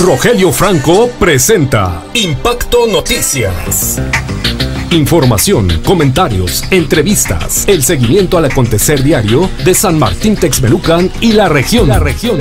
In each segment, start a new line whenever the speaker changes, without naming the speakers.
Rogelio Franco presenta Impacto Noticias. Información, comentarios, entrevistas, el seguimiento al acontecer diario de San Martín Texmelucan y la región. La región.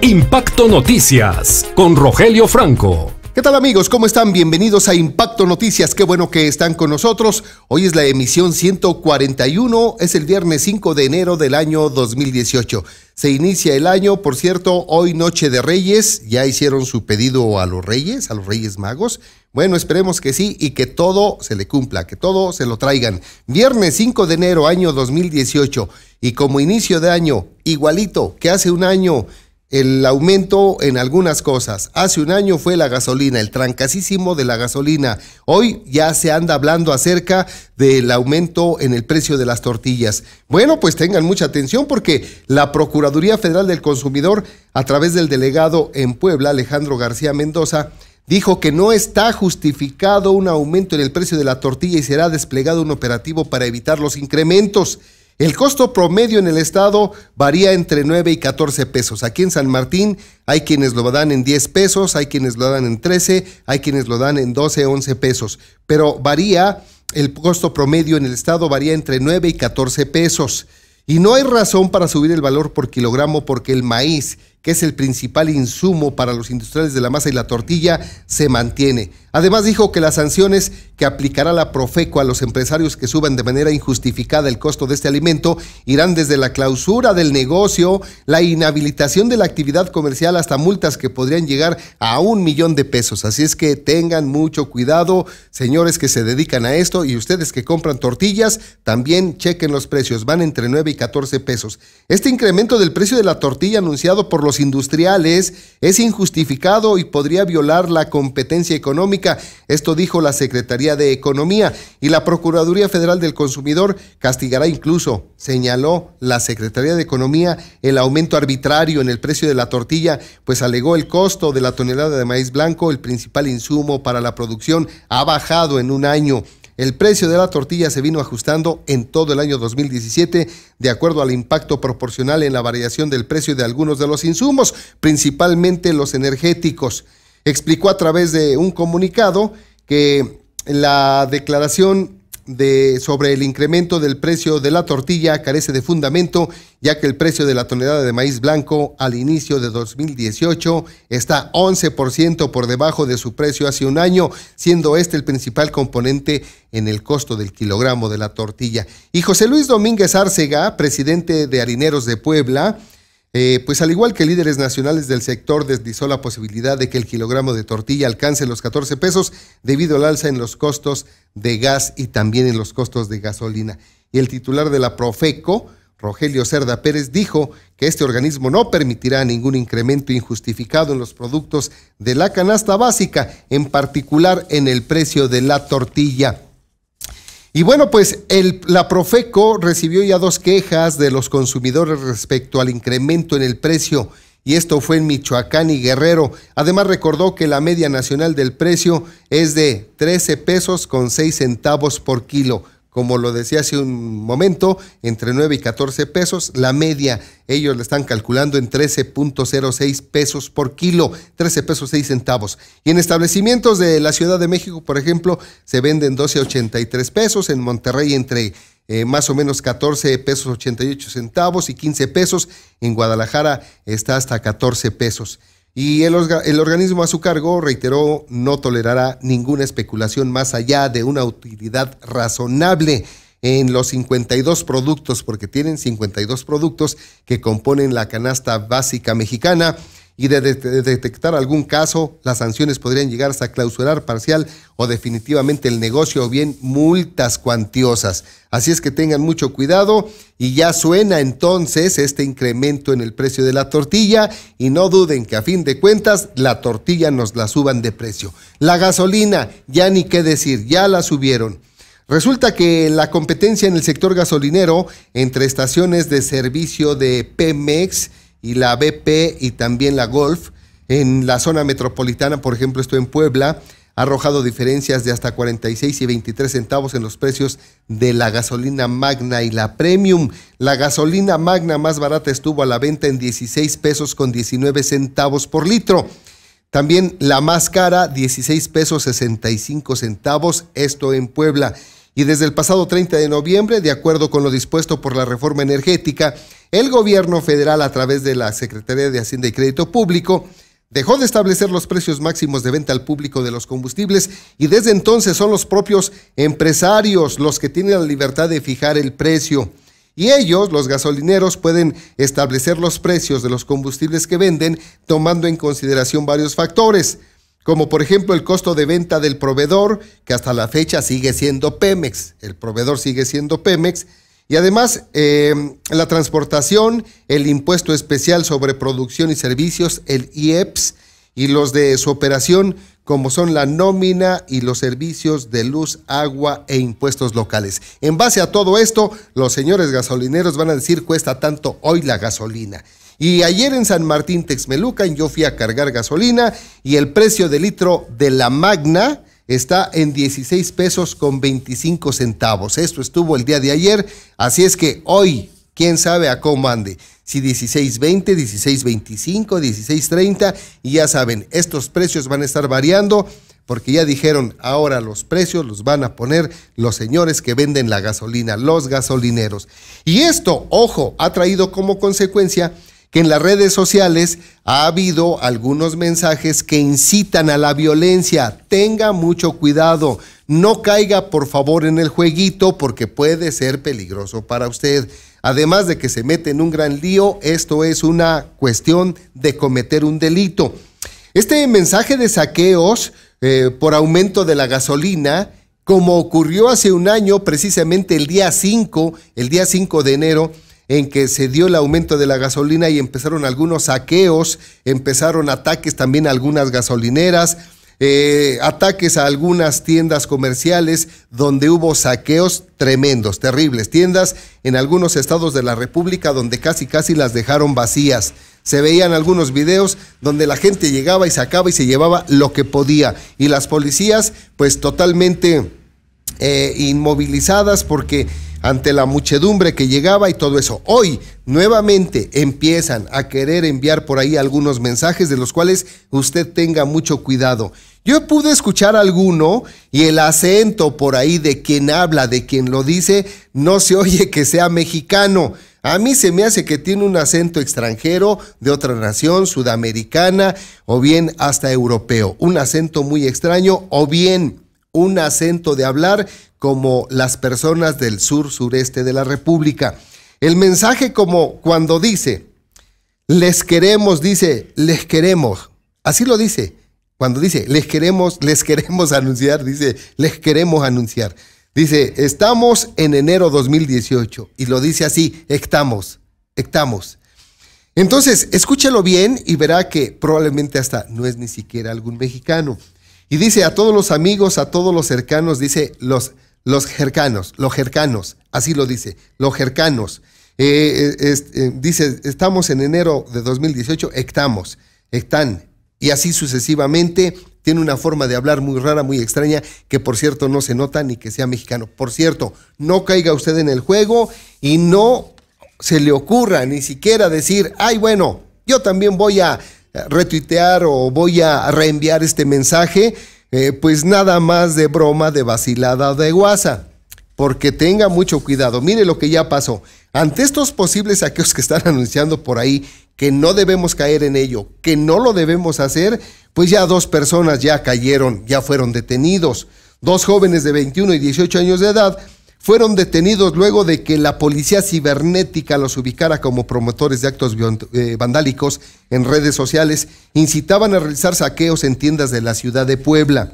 Impacto Noticias con Rogelio Franco. ¿Qué tal amigos? ¿Cómo están? Bienvenidos a Impacto Noticias. Qué bueno que están con nosotros. Hoy es la emisión 141, es el viernes 5 de enero del año 2018. Se inicia el año, por cierto, hoy Noche de Reyes. Ya hicieron su pedido a los Reyes, a los Reyes Magos. Bueno, esperemos que sí y que todo se le cumpla, que todo se lo traigan. Viernes 5 de enero, año 2018. Y como inicio de año, igualito que hace un año, el aumento en algunas cosas. Hace un año fue la gasolina, el trancasísimo de la gasolina. Hoy ya se anda hablando acerca del aumento en el precio de las tortillas. Bueno, pues tengan mucha atención porque la Procuraduría Federal del Consumidor, a través del delegado en Puebla, Alejandro García Mendoza, dijo que no está justificado un aumento en el precio de la tortilla y será desplegado un operativo para evitar los incrementos. El costo promedio en el estado varía entre 9 y 14 pesos. Aquí en San Martín hay quienes lo dan en 10 pesos, hay quienes lo dan en 13, hay quienes lo dan en 12, 11 pesos. Pero varía, el costo promedio en el estado varía entre 9 y 14 pesos. Y no hay razón para subir el valor por kilogramo porque el maíz que es el principal insumo para los industriales de la masa y la tortilla, se mantiene. Además dijo que las sanciones que aplicará la Profeco a los empresarios que suban de manera injustificada el costo de este alimento irán desde la clausura del negocio, la inhabilitación de la actividad comercial hasta multas que podrían llegar a un millón de pesos. Así es que tengan mucho cuidado, señores que se dedican a esto y ustedes que compran tortillas, también chequen los precios, van entre 9 y 14 pesos. Este incremento del precio de la tortilla anunciado por los industriales es injustificado y podría violar la competencia económica. Esto dijo la Secretaría de Economía y la Procuraduría Federal del Consumidor castigará incluso, señaló la Secretaría de Economía, el aumento arbitrario en el precio de la tortilla, pues alegó el costo de la tonelada de maíz blanco, el principal insumo para la producción, ha bajado en un año. El precio de la tortilla se vino ajustando en todo el año 2017 de acuerdo al impacto proporcional en la variación del precio de algunos de los insumos, principalmente los energéticos. Explicó a través de un comunicado que la declaración de, sobre el incremento del precio de la tortilla carece de fundamento, ya que el precio de la tonelada de maíz blanco al inicio de 2018 está 11% por debajo de su precio hace un año, siendo este el principal componente en el costo del kilogramo de la tortilla. Y José Luis Domínguez Arcega, presidente de Harineros de Puebla, eh, pues al igual que líderes nacionales del sector deslizó la posibilidad de que el kilogramo de tortilla alcance los 14 pesos debido al alza en los costos de gas y también en los costos de gasolina. Y el titular de la Profeco, Rogelio Cerda Pérez, dijo que este organismo no permitirá ningún incremento injustificado en los productos de la canasta básica, en particular en el precio de la tortilla. Y bueno, pues el, la Profeco recibió ya dos quejas de los consumidores respecto al incremento en el precio y esto fue en Michoacán y Guerrero. Además recordó que la media nacional del precio es de 13 pesos con 6 centavos por kilo como lo decía hace un momento, entre 9 y 14 pesos. La media, ellos la están calculando en 13.06 pesos por kilo, 13 pesos seis centavos. Y en establecimientos de la Ciudad de México, por ejemplo, se venden 12.83 pesos, en Monterrey entre eh, más o menos 14 pesos 88 centavos y 15 pesos, en Guadalajara está hasta 14 pesos. Y el, organismo a su cargo reiteró no tolerará ninguna especulación más allá de una utilidad razonable en los 52 productos, porque tienen 52 productos que componen la canasta básica mexicana y de, detectar algún caso, las sanciones podrían llegar hasta clausurar parcial o definitivamente el negocio o bien multas cuantiosas. Así es que tengan mucho cuidado y ya suena entonces este incremento en el precio de la tortilla y no duden que a fin de cuentas la tortilla nos la suban de precio. La gasolina, ya ni qué decir, ya la subieron. Resulta que la competencia en el sector gasolinero entre estaciones de servicio de Pemex y la BP y también la Golf. En la zona metropolitana, por ejemplo, esto en Puebla, ha arrojado diferencias de hasta 46 y 23 centavos en los precios de la gasolina magna y la premium. La gasolina magna más barata estuvo a la venta en 16 pesos con 19 centavos por litro. También la más cara, 16 pesos 65 centavos, esto en Puebla y desde el pasado 30 de noviembre, de acuerdo con lo dispuesto por la reforma energética, el gobierno federal a través de la Secretaría de Hacienda y Crédito Público dejó de establecer los precios máximos de venta al público de los combustibles y desde entonces son los propios empresarios los que tienen la libertad de fijar el precio. Y ellos, los gasolineros, pueden establecer los precios de los combustibles que venden tomando en consideración varios factores como por ejemplo el costo de venta del proveedor, que hasta la fecha sigue siendo Pemex, el proveedor sigue siendo Pemex, y además em, la transportación, el impuesto especial sobre producción y servicios, el IEPS, y los de su operación, como son la nómina y los servicios de luz, agua e impuestos locales. En base a todo esto, los señores gasolineros van a decir cuesta tanto hoy la gasolina. Y ayer en San Martín Texmelucan yo fui a cargar gasolina y el precio del litro de la Magna está en 16 pesos con 25 centavos. Esto estuvo el día de ayer, así es que hoy, quién sabe a cómo ande. Si 16.20, 16.25, 16.30 y ya saben, estos precios van a estar variando porque ya dijeron, ahora los precios los van a poner los señores que venden la gasolina, los gasolineros. Y esto, ojo, ha traído como consecuencia que en las redes sociales ha habido algunos mensajes que incitan a la violencia. Tenga mucho cuidado, no caiga por favor en el jueguito porque puede ser peligroso para usted. Además de que se mete en un gran lío, esto es una cuestión de cometer un delito. Este mensaje de saqueos eh, por aumento de la gasolina, como ocurrió hace un año, precisamente el día 5, el día 5 de enero, en que se dio el aumento de la gasolina y empezaron algunos saqueos, empezaron ataques también a algunas gasolineras, eh, ataques a algunas tiendas comerciales donde hubo saqueos tremendos, terribles, tiendas en algunos estados de la República donde casi casi las dejaron vacías. Se veían algunos videos donde la gente llegaba y sacaba y se llevaba lo que podía. Y las policías, pues totalmente eh, inmovilizadas porque ante la muchedumbre que llegaba y todo eso. Hoy nuevamente empiezan a querer enviar por ahí algunos mensajes de los cuales usted tenga mucho cuidado. Yo pude escuchar alguno y el acento por ahí de quien habla, de quien lo dice, no se oye que sea mexicano. A mí se me hace que tiene un acento extranjero de otra nación, sudamericana o bien hasta europeo. Un acento muy extraño o bien un acento de hablar como las personas del sur sureste de la República. El mensaje como cuando dice, les queremos, dice, les queremos. Así lo dice. Cuando dice, les queremos, les queremos anunciar, dice, les queremos anunciar. Dice, estamos en enero 2018. Y lo dice así, estamos, estamos. Entonces, escúchelo bien y verá que probablemente hasta no es ni siquiera algún mexicano. Y dice a todos los amigos, a todos los cercanos, dice los los jercanos, los jercanos, así lo dice, los jercanos. Eh, eh, eh, dice, estamos en enero de 2018, estamos, están, y así sucesivamente. Tiene una forma de hablar muy rara, muy extraña, que por cierto no se nota ni que sea mexicano. Por cierto, no caiga usted en el juego y no se le ocurra ni siquiera decir, ay, bueno, yo también voy a retuitear o voy a reenviar este mensaje eh, pues nada más de broma, de vacilada de guasa. Porque tenga mucho cuidado. Mire lo que ya pasó. Ante estos posibles saqueos que están anunciando por ahí, que no debemos caer en ello, que no lo debemos hacer, pues ya dos personas ya cayeron, ya fueron detenidos. Dos jóvenes de 21 y 18 años de edad fueron detenidos luego de que la policía cibernética los ubicara como promotores de actos eh, vandálicos en redes sociales. Incitaban a realizar saqueos en tiendas de la ciudad de Puebla.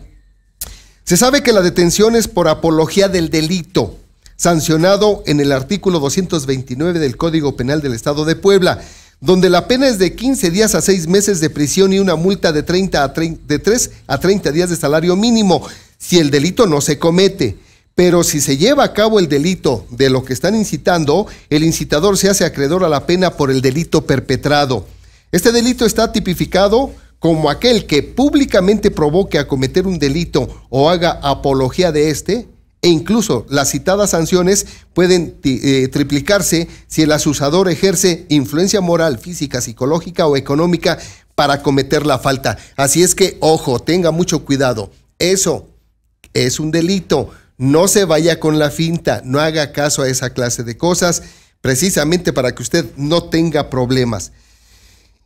Se sabe que la detención es por apología del delito, sancionado en el artículo 229 del Código Penal del Estado de Puebla, donde la pena es de 15 días a 6 meses de prisión y una multa de, 30 a 30, de 3 a 30 días de salario mínimo si el delito no se comete. Pero si se lleva a cabo el delito de lo que están incitando, el incitador se hace acreedor a la pena por el delito perpetrado. Este delito está tipificado como aquel que públicamente provoque a cometer un delito o haga apología de éste, e incluso las citadas sanciones pueden eh, triplicarse si el asusador ejerce influencia moral, física, psicológica o económica para cometer la falta. Así es que, ojo, tenga mucho cuidado. Eso es un delito. No se vaya con la finta, no haga caso a esa clase de cosas, precisamente para que usted no tenga problemas.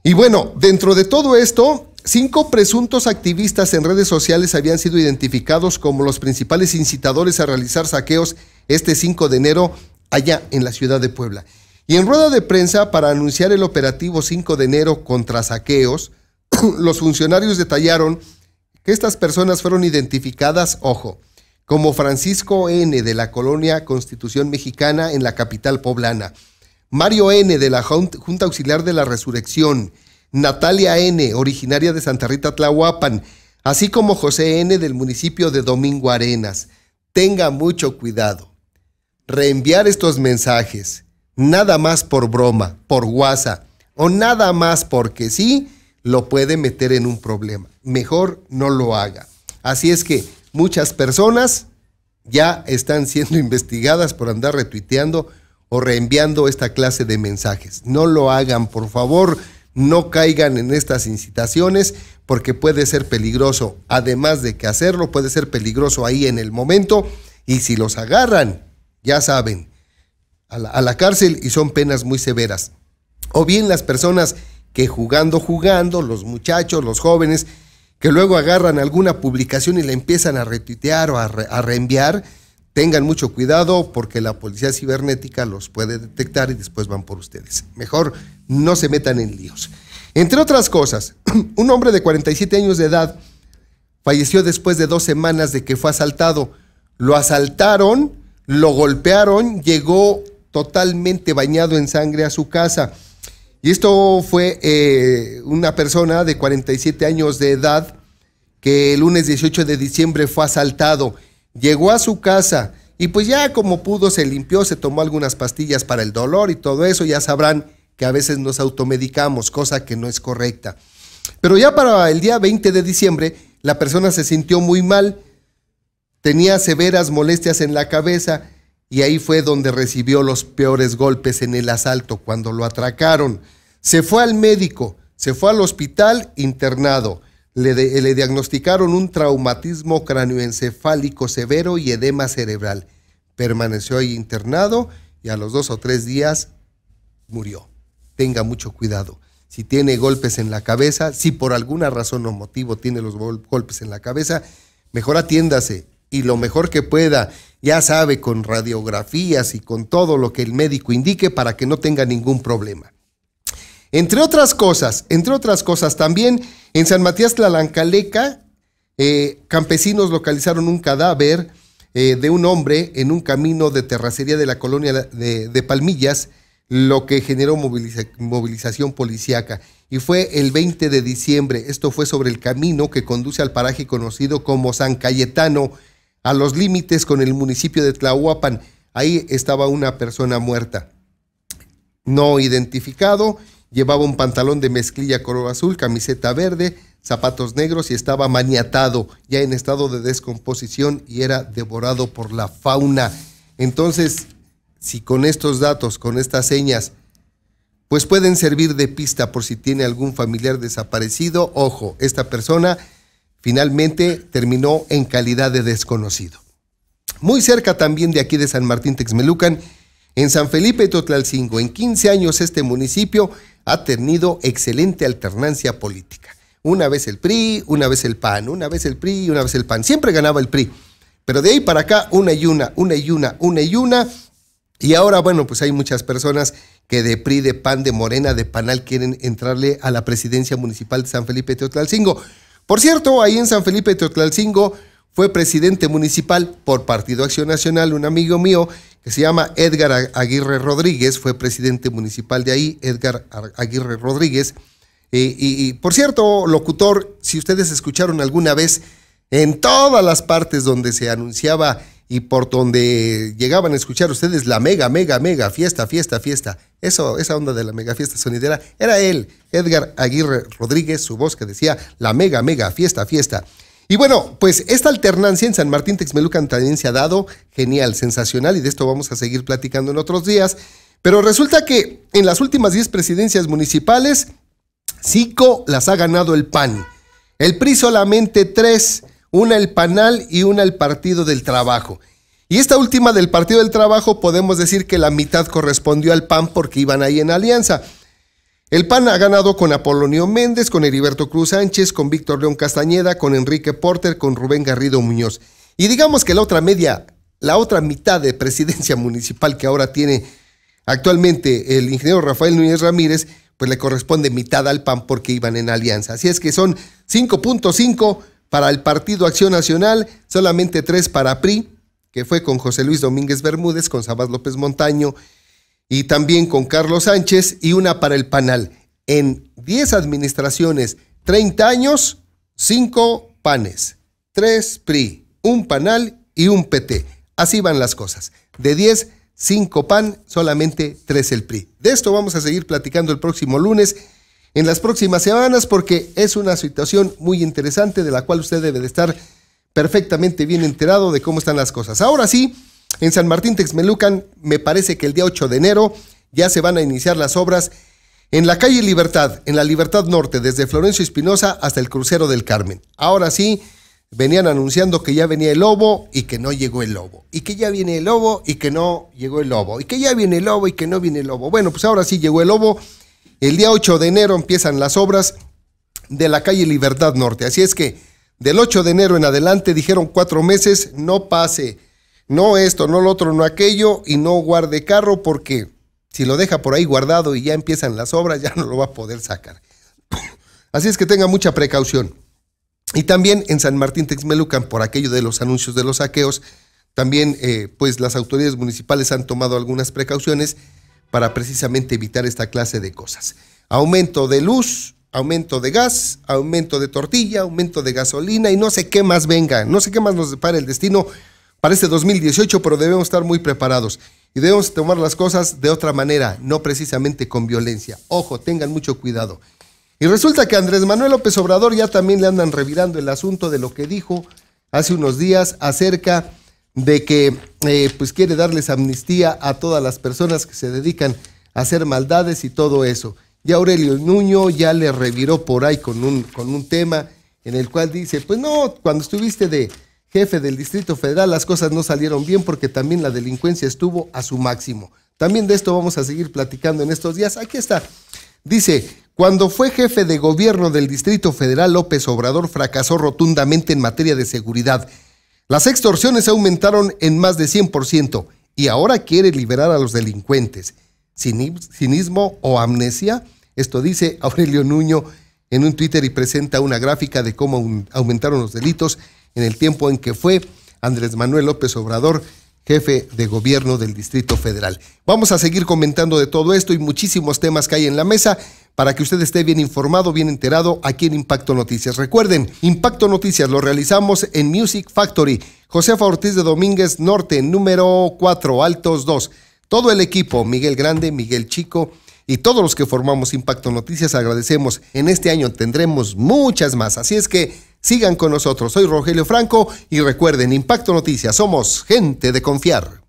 Y bueno, dentro de todo esto, cinco presuntos activistas en redes sociales habían sido identificados como los principales incitadores a realizar saqueos este 5 de enero allá en la ciudad de Puebla. Y en rueda de prensa para anunciar el operativo 5 de enero contra saqueos, los funcionarios detallaron que estas personas fueron identificadas, ojo, como Francisco N. de la colonia Constitución Mexicana en la capital poblana, Mario N. de la Junta Auxiliar de la Resurrección, Natalia N., originaria de Santa Rita Tlahuapan, así como José N. del municipio de Domingo Arenas. Tenga mucho cuidado. Reenviar estos mensajes, nada más por broma, por WhatsApp, o nada más porque sí, lo puede meter en un problema. Mejor no lo haga. Así es que muchas personas ya están siendo investigadas por andar retuiteando o reenviando esta clase de mensajes. No lo hagan, por favor, no caigan en estas incitaciones porque puede ser peligroso. Además de que hacerlo, puede ser peligroso ahí en el momento y si los agarran, ya saben, a la, cárcel y son penas muy severas. O bien las personas que jugando, jugando, los muchachos, los jóvenes, que luego agarran alguna publicación y la empiezan a retuitear o a, reenviar, tengan mucho cuidado porque la policía cibernética los puede detectar y después van por ustedes. Mejor no se metan en líos. Entre otras cosas, un hombre de 47 años de edad falleció después de dos semanas de que fue asaltado. Lo asaltaron, lo golpearon, llegó totalmente bañado en sangre a su casa. Y esto fue eh, una persona de 47 años de edad que el lunes 18 de diciembre fue asaltado. Llegó a su casa y pues ya como pudo se limpió, se tomó algunas pastillas para el dolor y todo eso. Ya sabrán que a veces nos automedicamos, cosa que no es correcta. Pero ya para el día 20 de diciembre la persona se sintió muy mal, tenía severas molestias en la cabeza y ahí fue donde recibió los peores golpes en el asalto cuando lo atracaron. Se fue al médico, se fue al hospital internado. Le, diagnosticaron un traumatismo cráneoencefálico severo y edema cerebral. Permaneció ahí internado y a los dos o tres días murió. Tenga mucho cuidado. Si tiene golpes en la cabeza, si por alguna razón o motivo tiene los golpes en la cabeza, mejor atiéndase y lo mejor que pueda, ya sabe, con radiografías y con todo lo que el médico indique para que no tenga ningún problema. Entre otras cosas, entre otras cosas también, en San Matías Tlalancaleca, eh, campesinos localizaron un cadáver eh, de un hombre en un camino de terracería de la colonia de, Palmillas, lo que generó movilización policíaca. Y fue el 20 de diciembre, esto fue sobre el camino que conduce al paraje conocido como San Cayetano, a los límites con el municipio de Tlahuapan. Ahí estaba una persona muerta, no identificado, llevaba un pantalón de mezclilla color azul, camiseta verde, zapatos negros y estaba maniatado, ya en estado de descomposición y era devorado por la fauna. Entonces, si con estos datos, con estas señas, pues pueden servir de pista por si tiene algún familiar desaparecido, ojo, esta persona Finalmente terminó en calidad de desconocido. Muy cerca también de aquí de San Martín Texmelucan, en San Felipe Totlalcingo, en 15 años este municipio ha tenido excelente alternancia política. Una vez el PRI, una vez el PAN, una vez el PRI, una vez el PAN. Siempre ganaba el PRI. Pero de ahí para acá, una y una, una y una, una y una. Y ahora, bueno, pues hay muchas personas que de PRI, de PAN, de Morena, de PANAL quieren entrarle a la presidencia municipal de San Felipe Totlalcingo. Por cierto, ahí en San Felipe Teotlalcingo fue presidente municipal por Partido Acción Nacional, un amigo mío que se llama Edgar Aguirre Rodríguez, fue presidente municipal de ahí, Edgar Aguirre Rodríguez. Eh, y, por cierto, locutor, si ustedes escucharon alguna vez en todas las partes donde se anunciaba y por donde llegaban a escuchar ustedes la mega, mega, mega fiesta, fiesta, fiesta. esa onda de la mega fiesta sonidera era él, Edgar Aguirre Rodríguez, su voz que decía la mega, mega fiesta, fiesta. Y bueno, pues esta alternancia en San Martín Texmelucan también se ha dado genial, sensacional, y de esto vamos a seguir platicando en otros días. Pero resulta que en las últimas 10 presidencias municipales, 5 las ha ganado el PAN. El PRI solamente 3 una el PANAL y una el Partido del Trabajo. Y esta última del Partido del Trabajo podemos decir que la mitad correspondió al PAN porque iban ahí en alianza. El PAN ha ganado con Apolonio Méndez, con Heriberto Cruz Sánchez, con Víctor León Castañeda, con Enrique Porter, con Rubén Garrido Muñoz. Y digamos que la otra media, la otra mitad de presidencia municipal que ahora tiene actualmente el ingeniero Rafael Núñez Ramírez, pues le corresponde mitad al PAN porque iban en alianza. Así es que son 5.5 para el Partido Acción Nacional, solamente tres para PRI, que fue con José Luis Domínguez Bermúdez, con Sabás López Montaño y también con Carlos Sánchez, y una para el PANAL. En 10 administraciones, 30 años, 5 panes, 3 PRI, un PANAL y un PT. Así van las cosas. De 10, 5 PAN, solamente 3 el PRI. De esto vamos a seguir platicando el próximo lunes en las próximas semanas porque es una situación muy interesante de la cual usted debe de estar perfectamente bien enterado de cómo están las cosas. Ahora sí, en San Martín Texmelucan me parece que el día 8 de enero ya se van a iniciar las obras en la calle Libertad, en la Libertad Norte, desde Florencio Espinosa hasta el crucero del Carmen. Ahora sí, venían anunciando que ya venía el lobo y que no llegó el lobo. Y que ya viene el lobo y que no llegó el lobo. Y que ya viene el lobo y que no viene el lobo. Bueno, pues ahora sí llegó el lobo el día 8 de enero empiezan las obras de la calle Libertad Norte. Así es que del 8 de enero en adelante dijeron cuatro meses, no pase, no esto, no lo otro, no aquello y no guarde carro porque si lo deja por ahí guardado y ya empiezan las obras, ya no lo va a poder sacar. Así es que tenga mucha precaución. Y también en San Martín Texmelucan, por aquello de los anuncios de los saqueos, también eh, pues las autoridades municipales han tomado algunas precauciones para precisamente evitar esta clase de cosas. Aumento de luz, aumento de gas, aumento de tortilla, aumento de gasolina y no sé qué más venga, no sé qué más nos depara el destino para este 2018, pero debemos estar muy preparados y debemos tomar las cosas de otra manera, no precisamente con violencia. Ojo, tengan mucho cuidado. Y resulta que Andrés Manuel López Obrador ya también le andan revirando el asunto de lo que dijo hace unos días acerca de que eh, pues quiere darles amnistía a todas las personas que se dedican a hacer maldades y todo eso. Y Aurelio Nuño ya le reviró por ahí con un, con un tema en el cual dice, pues no, cuando estuviste de jefe del Distrito Federal las cosas no salieron bien porque también la delincuencia estuvo a su máximo. También de esto vamos a seguir platicando en estos días. Aquí está. Dice, cuando fue jefe de gobierno del Distrito Federal, López Obrador fracasó rotundamente en materia de seguridad las extorsiones aumentaron en más de 100% y ahora quiere liberar a los delincuentes. ¿Cinismo o amnesia? Esto dice Aurelio Nuño en un Twitter y presenta una gráfica de cómo aumentaron los delitos en el tiempo en que fue Andrés Manuel López Obrador jefe de gobierno del Distrito Federal. Vamos a seguir comentando de todo esto y muchísimos temas que hay en la mesa, para que usted esté bien informado, bien enterado aquí en Impacto Noticias. Recuerden, Impacto Noticias lo realizamos en Music Factory, Josefa Ortiz de Domínguez Norte, número 4, Altos 2. Todo el equipo, Miguel Grande, Miguel Chico y todos los que formamos Impacto Noticias, agradecemos. En este año tendremos muchas más, así es que sigan con nosotros. Soy Rogelio Franco y recuerden, Impacto Noticias, somos gente de confiar.